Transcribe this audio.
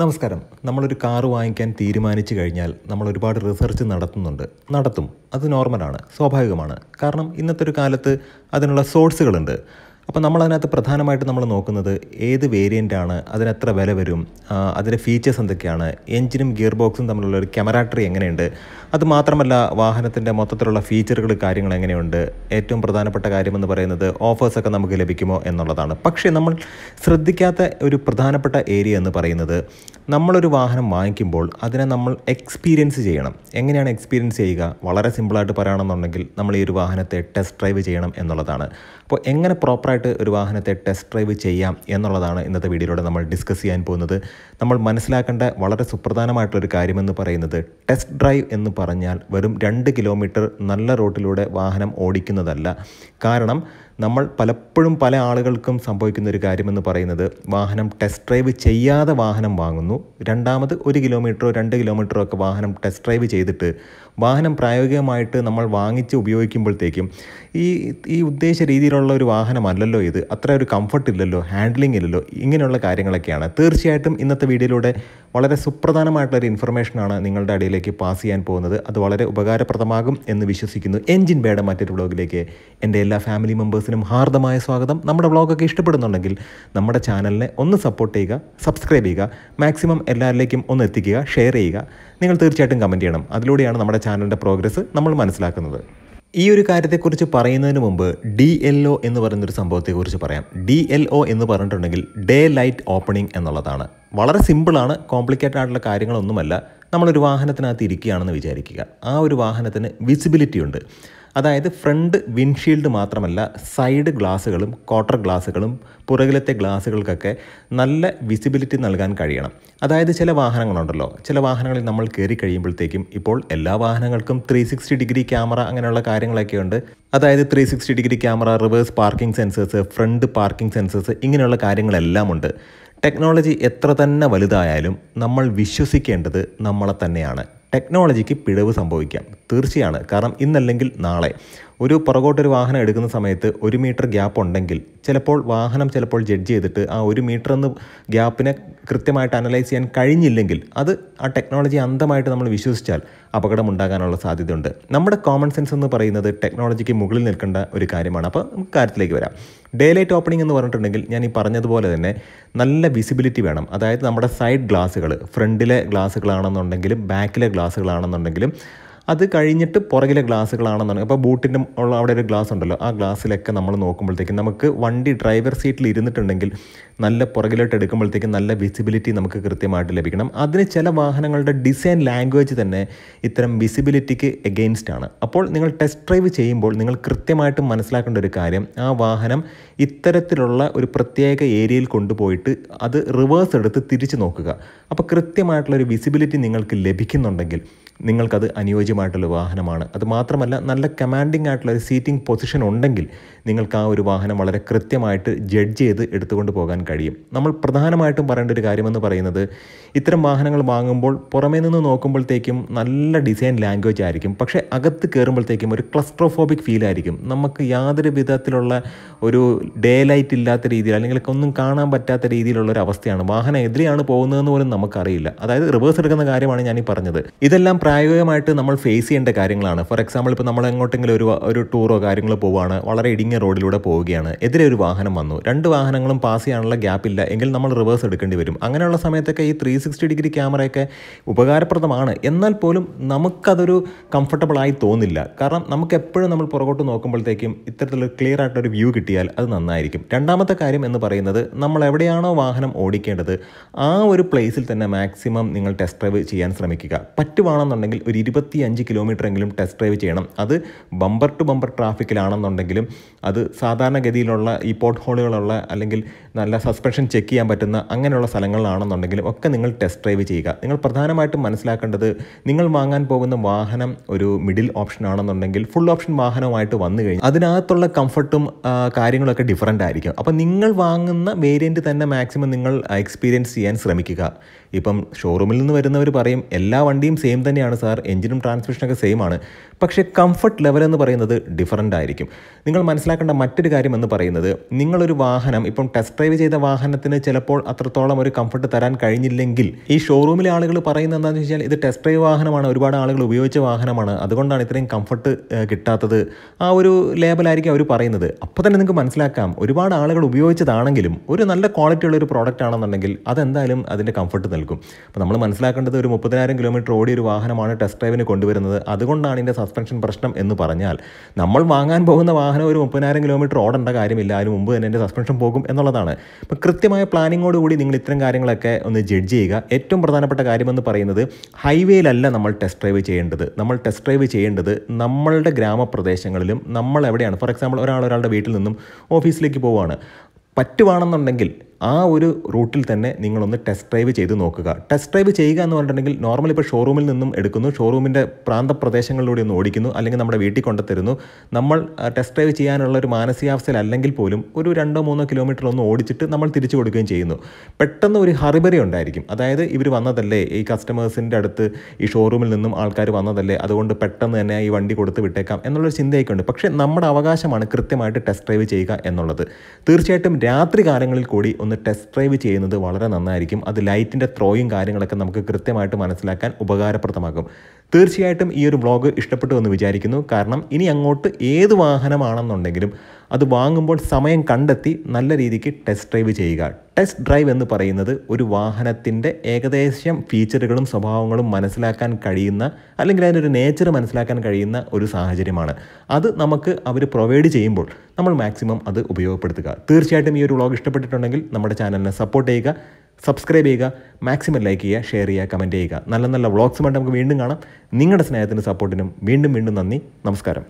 നമസ്കാരം നമ്മളൊരു കാറ് വാങ്ങിക്കാൻ തീരുമാനിച്ചു കഴിഞ്ഞാൽ നമ്മൾ ഒരുപാട് റിസർച്ച് നടത്തുന്നുണ്ട് നടത്തും അത് നോർമലാണ് സ്വാഭാവികമാണ് കാരണം ഇന്നത്തെ ഒരു കാലത്ത് അതിനുള്ള സോഴ്സുകളുണ്ട് അപ്പോൾ നമ്മൾ അതിനകത്ത് പ്രധാനമായിട്ട് നമ്മൾ നോക്കുന്നത് ഏത് ആണ് അതിനെത്ര വില വരും അതിൻ്റെ ഫീച്ചേഴ്സ് എന്തൊക്കെയാണ് എഞ്ചിനും ഗിയർ ബോക്സും തമ്മിലുള്ള ഒരു ക്യാമറ ട്രീ എങ്ങനെയുണ്ട് അത് മാത്രമല്ല വാഹനത്തിൻ്റെ മൊത്തത്തിലുള്ള ഫീച്ചറുകൾ കാര്യങ്ങൾ എങ്ങനെയുണ്ട് ഏറ്റവും പ്രധാനപ്പെട്ട കാര്യമെന്ന് പറയുന്നത് ഓഫേഴ്സൊക്കെ നമുക്ക് ലഭിക്കുമോ എന്നുള്ളതാണ് പക്ഷേ നമ്മൾ ശ്രദ്ധിക്കാത്ത ഒരു പ്രധാനപ്പെട്ട ഏരിയ എന്ന് പറയുന്നത് നമ്മളൊരു വാഹനം വാങ്ങിക്കുമ്പോൾ അതിനെ നമ്മൾ എക്സ്പീരിയൻസ് ചെയ്യണം എങ്ങനെയാണ് എക്സ്പീരിയൻസ് ചെയ്യുക വളരെ സിമ്പിളായിട്ട് പറയുകയാണെന്നുണ്ടെങ്കിൽ നമ്മൾ ഈ ഒരു വാഹനത്തെ ടെസ്റ്റ് ഡ്രൈവ് ചെയ്യണം എന്നുള്ളതാണ് അപ്പോൾ എങ്ങനെ പ്രോപ്പറായിട്ട് ഉറപ്പായിട്ട് ഒരു വാഹനത്തെ ടെസ്റ്റ് ഡ്രൈവ് ചെയ്യാം എന്നുള്ളതാണ് ഇന്നത്തെ വീഡിയോയിലൂടെ നമ്മൾ ഡിസ്കസ് ചെയ്യാൻ പോകുന്നത് നമ്മൾ മനസ്സിലാക്കേണ്ട വളരെ സുപ്രധാനമായിട്ടുള്ളൊരു കാര്യമെന്ന് പറയുന്നത് ടെസ്റ്റ് ഡ്രൈവ് എന്ന് പറഞ്ഞാൽ വെറും രണ്ട് കിലോമീറ്റർ നല്ല റോട്ടിലൂടെ വാഹനം ഓടിക്കുന്നതല്ല കാരണം നമ്മൾ പലപ്പോഴും പല ആളുകൾക്കും സംഭവിക്കുന്ന ഒരു കാര്യമെന്ന് പറയുന്നത് വാഹനം ടെസ്റ്റ് ഡ്രൈവ് ചെയ്യാതെ വാഹനം വാങ്ങുന്നു രണ്ടാമത് ഒരു കിലോമീറ്ററോ രണ്ട് കിലോമീറ്ററോ ഒക്കെ വാഹനം ടെസ്റ്റ് ഡ്രൈവ് ചെയ്തിട്ട് വാഹനം പ്രായോഗികമായിട്ട് നമ്മൾ വാങ്ങിച്ച് ഉപയോഗിക്കുമ്പോഴത്തേക്കും ഈ ഈ ഉദ്ദേശ രീതിയിലുള്ള ഒരു വാഹനമല്ലല്ലോ ഇത് അത്ര ഒരു കംഫർട്ട് ഇല്ലല്ലോ ഹാൻഡ്ലിംഗ് ഇല്ലല്ലോ ഇങ്ങനെയുള്ള കാര്യങ്ങളൊക്കെയാണ് തീർച്ചയായിട്ടും ഇന്നത്തെ വീഡിയോയിലൂടെ വളരെ സുപ്രധാനമായിട്ടുള്ളൊരു ഇൻഫർമേഷനാണ് നിങ്ങളുടെ അടിയിലേക്ക് പാസ് ചെയ്യാൻ പോകുന്നത് അത് വളരെ ഉപകാരപ്രദമാകും എന്ന് വിശ്വസിക്കുന്നു എൻജിൻ ബേഡ മറ്റൊരു ബ്ലോഗിലേക്ക് എൻ്റെ എല്ലാ ഫാമിലി മെമ്പേഴ്സ് വീഡിയോസിനും ഹാർദമായ സ്വാഗതം നമ്മുടെ വ്ളോഗൊക്കെ ഇഷ്ടപ്പെടുന്നുണ്ടെങ്കിൽ നമ്മുടെ ചാനലിനെ ഒന്ന് സപ്പോർട്ട് ചെയ്യുക സബ്സ്ക്രൈബ് ചെയ്യുക മാക്സിമം എല്ലാവരിലേക്കും ഒന്ന് എത്തിക്കുക ഷെയർ ചെയ്യുക നിങ്ങൾ തീർച്ചയായിട്ടും കമൻറ്റ് ചെയ്യണം അതിലൂടെയാണ് നമ്മുടെ ചാനലിൻ്റെ പ്രോഗ്രസ് നമ്മൾ മനസ്സിലാക്കുന്നത് ഈ ഒരു കാര്യത്തെക്കുറിച്ച് പറയുന്നതിന് മുമ്പ് ഡി എൽ ഒ എന്ന് പറയുന്നൊരു സംഭവത്തെക്കുറിച്ച് പറയാം ഡി എൽ ഒ എന്ന് പറഞ്ഞിട്ടുണ്ടെങ്കിൽ ഡേ ലൈറ്റ് ഓപ്പണിംഗ് എന്നുള്ളതാണ് വളരെ സിമ്പിളാണ് കോംപ്ലിക്കേറ്റഡ് ആയിട്ടുള്ള കാര്യങ്ങളൊന്നുമല്ല നമ്മളൊരു വാഹനത്തിനകത്ത് ഇരിക്കുകയാണെന്ന് വിചാരിക്കുക ആ ഒരു വാഹനത്തിന് വിസിബിലിറ്റി ഉണ്ട് അതായത് ഫ്രണ്ട് വിൻഷീൽഡ് മാത്രമല്ല സൈഡ് ഗ്ലാസ്സുകളും ക്വാർട്ടർ ഗ്ലാസ്സുകളും പുറകിലത്തെ ഗ്ലാസ്സുകൾക്കൊക്കെ നല്ല വിസിബിലിറ്റി നൽകാൻ കഴിയണം അതായത് ചില വാഹനങ്ങളുണ്ടല്ലോ ചില വാഹനങ്ങളിൽ നമ്മൾ കയറി കഴിയുമ്പോഴത്തേക്കും ഇപ്പോൾ എല്ലാ വാഹനങ്ങൾക്കും ത്രീ സിക്സ്റ്റി ഡിഗ്രി ക്യാമറ അങ്ങനെയുള്ള കാര്യങ്ങളൊക്കെ ഉണ്ട് അതായത് three sixty degree camera reverse parking sensors front parking sensors ഇങ്ങനെയുള്ള കാര്യങ്ങളെല്ലാം ഉണ്ട് ടെക്നോളജി എത്ര തന്നെ വലുതായാലും നമ്മൾ വിശ്വസിക്കേണ്ടത് നമ്മളെ തന്നെയാണ് ടെക്നോളജിക്ക് പിഴവ് സംഭവിക്കാം തീർച്ചയാണ് കാരണം ഇന്നല്ലെങ്കിൽ നാളെ ഒരു പുറകോട്ടൊരു വാഹനം എടുക്കുന്ന സമയത്ത് ഒരു മീറ്റർ ഗ്യാപ്പ് ഉണ്ടെങ്കിൽ ചിലപ്പോൾ വാഹനം ചിലപ്പോൾ ജഡ്ജ് ചെയ്തിട്ട് ആ ഒരു മീറ്റർ എന്ന് ഗ്യാപ്പിനെ കൃത്യമായിട്ട് അനലൈസ് ചെയ്യാൻ കഴിഞ്ഞില്ലെങ്കിൽ അത് ആ ടെക്നോളജി അന്ധമായിട്ട് നമ്മൾ വിശ്വസിച്ചാൽ അപകടം ഉണ്ടാകാനുള്ള സാധ്യതയുണ്ട് നമ്മുടെ കോമൺ സെൻസ് എന്ന് പറയുന്നത് ടെക്നോളജിക്ക് മുകളിൽ നിൽക്കേണ്ട ഒരു കാര്യമാണ് അപ്പോൾ നമുക്ക് കാര്യത്തിലേക്ക് വരാം ഡേ ലൈറ്റ് ഓപ്പണിംഗ് എന്ന് പറഞ്ഞിട്ടുണ്ടെങ്കിൽ ഞാൻ ഈ പറഞ്ഞതുപോലെ തന്നെ നല്ല വിസിബിലിറ്റി വേണം അതായത് നമ്മുടെ സൈഡ് ഗ്ലാസ്സുകൾ ഫ്രണ്ടിലെ ഗ്ലാസ്സുകളാണെന്നുണ്ടെങ്കിലും ബാക്കിലെ ഗ്ലാസ്സുകളാണെന്നുണ്ടെങ്കിലും അത് കഴിഞ്ഞിട്ട് പുറകിലെ ഗ്ലാസ്സുകളാണെന്നാണ് അപ്പോൾ ബൂട്ടിൻ്റെ ഉള്ള അവിടെ ഒരു ഗ്ലാസ് ഉണ്ടല്ലോ ആ ഗ്ലാസ്സിലൊക്കെ നമ്മൾ നോക്കുമ്പോഴത്തേക്കും നമുക്ക് വണ്ടി ഡ്രൈവർ സീറ്റിൽ ഇരുന്നിട്ടുണ്ടെങ്കിൽ നല്ല പുറകിലോട്ട് എടുക്കുമ്പോഴത്തേക്കും നല്ല വിസിബിലിറ്റി നമുക്ക് കൃത്യമായിട്ട് ലഭിക്കണം അതിന് ചില വാഹനങ്ങളുടെ ഡിസൈൻ ലാംഗ്വേജ് തന്നെ ഇത്തരം വിസിബിലിറ്റിക്ക് എഗെയിൻസ്റ്റ് ആണ് അപ്പോൾ നിങ്ങൾ ടെസ്റ്റ് ഡ്രൈവ് ചെയ്യുമ്പോൾ നിങ്ങൾ കൃത്യമായിട്ട് മനസ്സിലാക്കേണ്ട ഒരു കാര്യം ആ വാഹനം ഇത്തരത്തിലുള്ള ഒരു പ്രത്യേക ഏരിയയിൽ കൊണ്ടുപോയിട്ട് അത് റിവേഴ്സ് എടുത്ത് തിരിച്ചു നോക്കുക അപ്പോൾ കൃത്യമായിട്ടുള്ള ഒരു വിസിബിലിറ്റി നിങ്ങൾക്ക് ലഭിക്കുന്നുണ്ടെങ്കിൽ നിങ്ങൾക്കത് അനുയോജ്യമായിട്ടുള്ള വാഹനമാണ് അത് മാത്രമല്ല നല്ല കമാൻഡിംഗ് ആയിട്ടുള്ള ഒരു സീറ്റിംഗ് പൊസിഷൻ ഉണ്ടെങ്കിൽ നിങ്ങൾക്ക് ആ ഒരു വാഹനം വളരെ കൃത്യമായിട്ട് ജഡ്ജ് ചെയ്ത് എടുത്തുകൊണ്ട് പോകാൻ കഴിയും നമ്മൾ പ്രധാനമായിട്ടും പറയേണ്ട ഒരു കാര്യമെന്ന് പറയുന്നത് ഇത്തരം വാഹനങ്ങൾ വാങ്ങുമ്പോൾ പുറമേ നിന്ന് നോക്കുമ്പോഴത്തേക്കും നല്ല ഡിസൈൻ ലാംഗ്വേജ് ആയിരിക്കും പക്ഷേ അകത്ത് കയറുമ്പോഴത്തേക്കും ഒരു ക്ലസ്ട്രോഫോബിക് ഫീൽ ആയിരിക്കും നമുക്ക് യാതൊരു വിധത്തിലുള്ള ഒരു ഡേ ലൈറ്റ് ഇല്ലാത്ത രീതിയിൽ അല്ലെങ്കിൽ ഒന്നും കാണാൻ പറ്റാത്ത രീതിയിലുള്ള ഒരു അവസ്ഥയാണ് വാഹനം എതിരെയാണ് പോകുന്നതെന്ന് പോലും നമുക്കറിയില്ല അതായത് റിവേഴ്സ് എടുക്കുന്ന കാര്യമാണ് ഞാൻ ഈ പറഞ്ഞത് ഇതെല്ലാം പ്രായോഗികമായിട്ട് നമ്മൾ ഫേസ് ചെയ്യേണ്ട കാര്യങ്ങളാണ് ഫോർ എക്സാമ്പിൾ ഇപ്പോൾ നമ്മൾ എങ്ങോട്ടെങ്കിലും ഒരു ഒരു ടൂറോ കാര്യങ്ങളോ പോവുകയാണ് വളരെ ഇടുങ്ങിയ റോഡിലൂടെ പോവുകയാണ് എതിരെ ഒരു വാഹനം വന്നു രണ്ട് വാഹനങ്ങളും പാസ് ചെയ്യാനുള്ള ഗ്യാപ്പ് ഇല്ല എങ്കിൽ നമ്മൾ റിവേഴ്സ് എടുക്കേണ്ടി വരും അങ്ങനെയുള്ള സമയത്തൊക്കെ ഈ ത്രീ സിക്സ്റ്റി ഡിഗ്രി ക്യാമറയൊക്കെ ഉപകാരപ്രദമാണ് എന്നാൽ പോലും നമുക്കതൊരു കംഫർട്ടബിൾ ആയി തോന്നില്ല കാരണം നമുക്ക് എപ്പോഴും നമ്മൾ പുറകോട്ട് നോക്കുമ്പോഴത്തേക്കും ഇത്തരത്തിലൊരു ക്ലിയർ ആയിട്ടൊരു വ്യൂ കിട്ടിയാൽ അത് നന്നായിരിക്കും രണ്ടാമത്തെ കാര്യം എന്ന് പറയുന്നത് നമ്മൾ എവിടെയാണോ വാഹനം ഓടിക്കേണ്ടത് ആ ഒരു പ്ലേസിൽ തന്നെ മാക്സിമം നിങ്ങൾ ടെസ്റ്റ് ഡ്രൈവ് ചെയ്യാൻ ശ്രമിക്കുക പറ്റുവാണെന്നുണ്ടെങ്കിൽ എന്നുണ്ടെങ്കിൽ ഒരു ഇരുപത്തിയഞ്ച് കിലോമീറ്റർ എങ്കിലും ടെസ്റ്റ് ഡ്രൈവ് ചെയ്യണം അത് ബമ്പർ ടു ബമ്പർ ട്രാഫിക്കിലാണെന്നുണ്ടെങ്കിലും അത് സാധാരണഗതിയിലുള്ള ഈ പോർട്ട് ഹോളുകളുള്ള അല്ലെങ്കിൽ നല്ല സസ്പെൻഷൻ ചെക്ക് ചെയ്യാൻ പറ്റുന്ന അങ്ങനെയുള്ള സ്ഥലങ്ങളിലാണെന്നുണ്ടെങ്കിലും ഒക്കെ നിങ്ങൾ ടെസ്റ്റ് ഡ്രൈവ് ചെയ്യുക നിങ്ങൾ പ്രധാനമായിട്ടും മനസ്സിലാക്കേണ്ടത് നിങ്ങൾ വാങ്ങാൻ പോകുന്ന വാഹനം ഒരു മിഡിൽ ഓപ്ഷൻ ആണെന്നുണ്ടെങ്കിൽ ഫുൾ ഓപ്ഷൻ വാഹനമായിട്ട് വന്നു കഴിഞ്ഞാൽ അതിനകത്തുള്ള കംഫർട്ടും കാര്യങ്ങളൊക്കെ ഡിഫറൻ്റ് ആയിരിക്കും അപ്പോൾ നിങ്ങൾ വാങ്ങുന്ന വേരിയൻറ്റ് തന്നെ മാക്സിമം നിങ്ങൾ എക്സ്പീരിയൻസ് ചെയ്യാൻ ശ്രമിക്കുക ഇപ്പം ഷോറൂമിൽ നിന്ന് വരുന്നവർ പറയും എല്ലാ വണ്ടിയും സെയിം തന്നെ തന്നെയാണ് സാർ എഞ്ചിനും ട്രാൻസ്മിഷനൊക്കെ സെയിം ആണ് പക്ഷേ കംഫർട്ട് ലെവൽ എന്ന് പറയുന്നത് ഡിഫറൻ്റ് ആയിരിക്കും നിങ്ങൾ മനസ്സിലാക്കേണ്ട മറ്റൊരു കാര്യം എന്ന് പറയുന്നത് നിങ്ങളൊരു വാഹനം ഇപ്പം ടെസ്റ്റ് ഡ്രൈവ് ചെയ്ത വാഹനത്തിന് ചിലപ്പോൾ അത്രത്തോളം ഒരു കംഫർട്ട് തരാൻ കഴിഞ്ഞില്ലെങ്കിൽ ഈ ഷോറൂമിലെ ആളുകൾ പറയുന്നത് എന്താണെന്ന് വെച്ചാൽ ഇത് ടെസ്റ്റ് ഡ്രൈവ് വാഹനമാണ് ഒരുപാട് ആളുകൾ ഉപയോഗിച്ച വാഹനമാണ് അതുകൊണ്ടാണ് ഇത്രയും കംഫർട്ട് കിട്ടാത്തത് ആ ഒരു ലേബലായിരിക്കും അവർ പറയുന്നത് അപ്പോൾ തന്നെ നിങ്ങൾക്ക് മനസ്സിലാക്കാം ഒരുപാട് ആളുകൾ ഉപയോഗിച്ചതാണെങ്കിലും ഒരു നല്ല ക്വാളിറ്റി ഉള്ള ഒരു പ്രോഡക്റ്റ് ആണെന്നുണ്ടെങ്കിൽ അതെന്തായാലും അതിൻ്റെ കംഫർട്ട് നൽകും അപ്പോൾ നമ്മൾ മനസ്സിലാക്കേണ്ടത് ഒരു മുപ്പതിനായിരം കിലോമീറ്റർ ഓടിയ ഒരു വാഹനം വാഹനമാണ് ടെസ്റ്റ് ഡ്രൈവിന് കൊണ്ടുവരുന്നത് അതുകൊണ്ടാണ് ഇതിൻ്റെ സസ്പെൻഷൻ പ്രശ്നം എന്ന് പറഞ്ഞാൽ നമ്മൾ വാങ്ങാൻ പോകുന്ന വാഹനം ഒരു മുപ്പതിനായിരം കിലോമീറ്റർ ഓടേണ്ട കാര്യമില്ല അതിന് മുമ്പ് തന്നെ എൻ്റെ സസ്പെൻഷൻ പോകും എന്നുള്ളതാണ് അപ്പോൾ കൃത്യമായ പ്ലാനിങ്ങോടുകൂടി നിങ്ങൾ ഇത്തരം കാര്യങ്ങളൊക്കെ ഒന്ന് ജഡ്ജ് ചെയ്യുക ഏറ്റവും പ്രധാനപ്പെട്ട കാര്യമെന്ന് പറയുന്നത് ഹൈവേയിലല്ല നമ്മൾ ടെസ്റ്റ് ഡ്രൈവ് ചെയ്യേണ്ടത് നമ്മൾ ടെസ്റ്റ് ഡ്രൈവ് ചെയ്യേണ്ടത് നമ്മളുടെ ഗ്രാമപ്രദേശങ്ങളിലും നമ്മൾ എവിടെയാണ് ഫോർ എക്സാമ്പിൾ ഒരാൾ ഒരാളുടെ വീട്ടിൽ നിന്നും ഓഫീസിലേക്ക് പോവുകയാണ് പറ്റുവാണെന്നുണ്ടെങ്കിൽ ആ ഒരു റൂട്ടിൽ തന്നെ നിങ്ങളൊന്ന് ടെസ്റ്റ് ഡ്രൈവ് ചെയ്ത് നോക്കുക ടെസ്റ്റ് ഡ്രൈവ് ചെയ്യുക എന്ന് പറഞ്ഞിട്ടുണ്ടെങ്കിൽ നോർമൽ ഇപ്പോൾ ഷോറൂമിൽ നിന്നും എടുക്കുന്നു ഷോറൂമിൻ്റെ പ്രാന്തപ്രദേശങ്ങളിലൂടെ ഒന്ന് ഓടിക്കുന്നു അല്ലെങ്കിൽ നമ്മുടെ വീട്ടിൽ കൊണ്ടുത്തരുന്നു നമ്മൾ ടെസ്റ്റ് ഡ്രൈവ് ചെയ്യാനുള്ള ഒരു മാനസികാവസ്ഥയിലല്ലെങ്കിൽ പോലും ഒരു രണ്ടോ മൂന്നോ കിലോമീറ്റർ ഒന്ന് ഓടിച്ചിട്ട് നമ്മൾ തിരിച്ചു കൊടുക്കുകയും ചെയ്യുന്നു പെട്ടെന്ന് ഒരു ഹറിബറി ഉണ്ടായിരിക്കും അതായത് ഇവർ വന്നതല്ലേ ഈ കസ്റ്റമേഴ്സിൻ്റെ അടുത്ത് ഈ ഷോറൂമിൽ നിന്നും ആൾക്കാർ വന്നതല്ലേ അതുകൊണ്ട് പെട്ടെന്ന് തന്നെ ഈ വണ്ടി കൊടുത്ത് വിട്ടേക്കാം എന്നുള്ളൊരു ചിന്തയൊക്കെ ഉണ്ട് പക്ഷേ നമ്മുടെ അവകാശമാണ് കൃത്യമായിട്ട് ടെസ്റ്റ് ഡ്രൈവ് ചെയ്യുക എന്നുള്ളത് തീർച്ചയായിട്ടും രാത്രി കാലങ്ങളിൽ കൂടി ഒന്ന് ഒന്ന് ടെസ്റ്റ് ഡ്രൈവ് ചെയ്യുന്നത് വളരെ നന്നായിരിക്കും അത് ലൈറ്റിൻ്റെ ത്രോയും കാര്യങ്ങളൊക്കെ നമുക്ക് കൃത്യമായിട്ട് മനസ്സിലാക്കാൻ ഉപകാരപ്രദമാകും തീർച്ചയായിട്ടും ഈ ഒരു വ്ളോഗ് ഇഷ്ടപ്പെട്ടു എന്ന് വിചാരിക്കുന്നു കാരണം ഇനി അങ്ങോട്ട് ഏത് വാഹനമാണെന്നുണ്ടെങ്കിലും അത് വാങ്ങുമ്പോൾ സമയം കണ്ടെത്തി നല്ല രീതിക്ക് ടെസ്റ്റ് ഡ്രൈവ് ചെയ്യുക ടെസ്റ്റ് ഡ്രൈവ് എന്ന് പറയുന്നത് ഒരു വാഹനത്തിൻ്റെ ഏകദേശം ഫീച്ചറുകളും സ്വഭാവങ്ങളും മനസ്സിലാക്കാൻ കഴിയുന്ന അല്ലെങ്കിൽ അതിനൊരു ഒരു നേച്ചർ മനസ്സിലാക്കാൻ കഴിയുന്ന ഒരു സാഹചര്യമാണ് അത് നമുക്ക് അവർ പ്രൊവൈഡ് ചെയ്യുമ്പോൾ നമ്മൾ മാക്സിമം അത് ഉപയോഗപ്പെടുത്തുക തീർച്ചയായിട്ടും ഈ ഒരു വ്ളോഗ് ഇഷ്ടപ്പെട്ടിട്ടുണ്ടെങ്കിൽ നമ്മുടെ ചാനലിനെ സപ്പോർട്ട് ചെയ്യുക സബ്സ്ക്രൈബ് ചെയ്യുക മാക്സിമം ലൈക്ക് ചെയ്യുക ഷെയർ ചെയ്യുക കമൻറ്റ് ചെയ്യുക നല്ല നല്ല വേണ്ട നമുക്ക് വീണ്ടും കാണാം നിങ്ങളുടെ സ്നേഹത്തിനും സപ്പോർട്ടിനും വീണ്ടും വീണ്ടും നന്ദി നമസ്കാരം